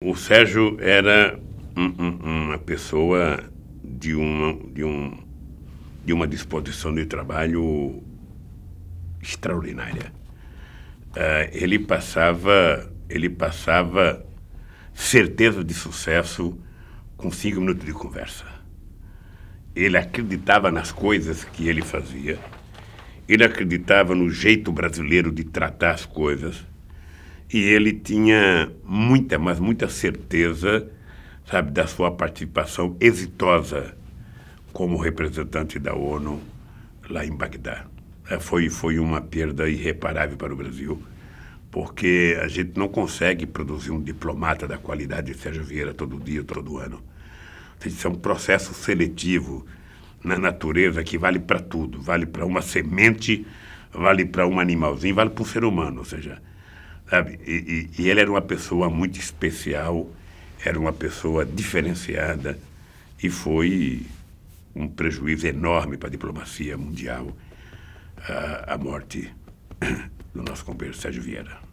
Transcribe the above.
O Sérgio era uma pessoa de uma, de, um, de uma disposição de trabalho extraordinária. Uh, ele passava ele passava certeza de sucesso com cinco minutos de conversa. Ele acreditava nas coisas que ele fazia. Ele acreditava no jeito brasileiro de tratar as coisas e ele tinha muita, mas muita certeza, sabe, da sua participação exitosa como representante da ONU lá em Bagdá. É, foi, foi uma perda irreparável para o Brasil, porque a gente não consegue produzir um diplomata da qualidade de Sérgio Vieira todo dia, todo ano. Isso é um processo seletivo na natureza que vale para tudo, vale para uma semente, vale para um animalzinho, vale para o ser humano, ou seja, Sabe? E, e, e ele era uma pessoa muito especial, era uma pessoa diferenciada e foi um prejuízo enorme para a diplomacia mundial a, a morte do nosso companheiro Sérgio Vieira.